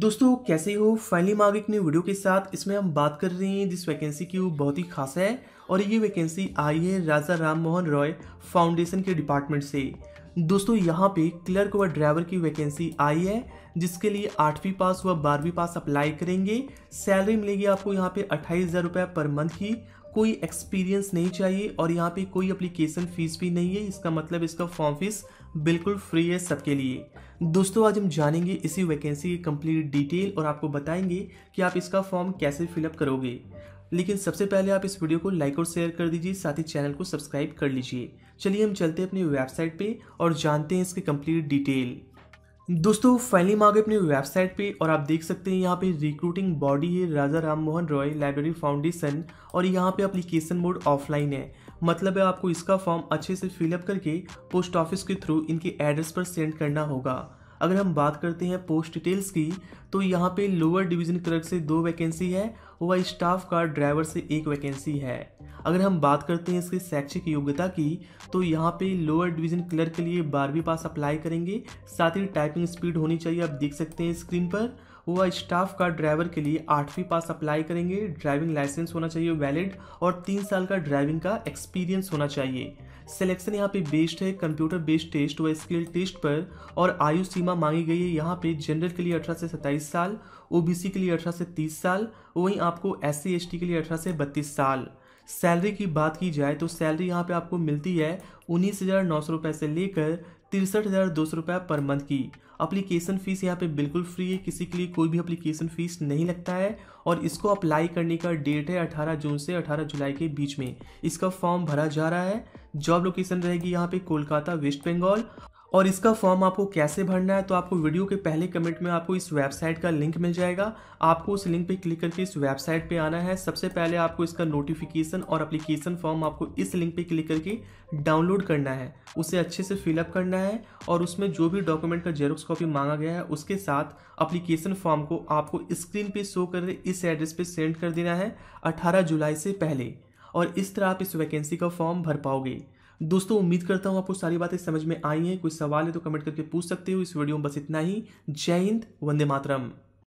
दोस्तों कैसे हो फाइनली मांग एक नई वीडियो के साथ इसमें हम बात कर रहे हैं जिस वैकेंसी की वो बहुत ही खास है और ये वैकेंसी आई है राजा राम मोहन रॉय फाउंडेशन के डिपार्टमेंट से दोस्तों यहाँ पे क्लर्क व ड्राइवर की वैकेंसी आई है जिसके लिए आठवीं पास व बारहवीं पास अप्लाई करेंगे सैलरी मिलेगी आपको यहाँ पे अट्ठाईस हज़ार रुपये पर मंथ की कोई एक्सपीरियंस नहीं चाहिए और यहाँ पे कोई अप्लीकेशन फ़ीस भी नहीं है इसका मतलब इसका फॉर्म फीस बिल्कुल फ्री है सबके लिए दोस्तों आज हम जानेंगे इसी वैकेंसी की कंप्लीट डिटेल और आपको बताएंगे कि आप इसका फॉर्म कैसे फिलअप करोगे लेकिन सबसे पहले आप इस वीडियो को लाइक और शेयर कर दीजिए साथ ही चैनल को सब्सक्राइब कर लीजिए चलिए हम चलते हैं अपनी वेबसाइट पे और जानते हैं इसकी कंप्लीट डिटेल दोस्तों फाइनली मांगे आ गए अपनी वेबसाइट पे और आप देख सकते हैं यहाँ पे रिक्रूटिंग बॉडी है राजा राम मोहन रॉय लाइब्रेरी फाउंडेशन और यहाँ पे अप्लीकेशन मोड ऑफलाइन है मतलब है आपको इसका फॉर्म अच्छे से फिलअप करके पोस्ट ऑफिस के थ्रू इनके एड्रेस पर सेंड करना होगा अगर हम बात करते हैं पोस्ट डिटेल्स की तो यहाँ पे लोअर डिवीजन क्लर्क से दो वैकेंसी है वह स्टाफ का ड्राइवर से एक वैकेंसी है अगर हम बात करते हैं इसकी शैक्षिक योग्यता की तो यहाँ पे लोअर डिवीजन क्लर्क के लिए बारहवीं पास अप्लाई करेंगे साथ ही टाइपिंग स्पीड होनी चाहिए आप देख सकते हैं स्क्रीन पर वह स्टाफ का ड्राइवर के लिए आठवीं पास अप्लाई करेंगे ड्राइविंग लाइसेंस होना चाहिए वैलिड और तीन साल का ड्राइविंग का एक्सपीरियंस होना चाहिए सिलेक्शन यहाँ पे बेस्ड है कंप्यूटर बेस्ड टेस्ट व स्किल टेस्ट पर और आयु सीमा मांगी गई है यहाँ पे जनरल के लिए अठारह से सत्ताईस साल ओबीसी के लिए अठारह से तीस साल वहीं आपको एस सी के लिए अठारह से बत्तीस साल सैलरी की बात की जाए तो सैलरी यहाँ पे आपको मिलती है उन्नीस हज़ार नौ सौ रुपये से लेकर तिरसठ हज़ार दो सौ रुपये पर मंथ की अप्लीकेशन फ़ीस यहाँ पे बिल्कुल फ्री है किसी के लिए कोई भी अप्लीकेशन फ़ीस नहीं लगता है और इसको अप्लाई करने का डेट है 18 जून से 18 जुलाई के बीच में इसका फॉर्म भरा जा रहा है जॉब लोकेशन रहेगी यहाँ पे कोलकाता वेस्ट बंगाल और इसका फॉर्म आपको कैसे भरना है तो आपको वीडियो के पहले कमेंट में आपको इस वेबसाइट का लिंक मिल जाएगा आपको उस लिंक पे क्लिक करके इस वेबसाइट पे आना है सबसे पहले आपको इसका नोटिफिकेशन और अप्लीकेशन फॉर्म आपको इस लिंक पे क्लिक करके डाउनलोड करना है उसे अच्छे से फिलअप करना है और उसमें जो भी डॉक्यूमेंट का जेरोक्स कॉपी मांगा गया है उसके साथ अप्लीकेशन फॉर्म को आपको स्क्रीन पर शो कर इस एड्रेस पर सेंड कर देना है अठारह जुलाई से पहले और इस तरह आप इस वैकेंसी का फॉर्म भर पाओगे दोस्तों उम्मीद करता हूँ आपको सारी बातें समझ में आई हैं कोई सवाल है तो कमेंट करके पूछ सकते हो इस वीडियो में बस इतना ही जय हिंद वंदे मातरम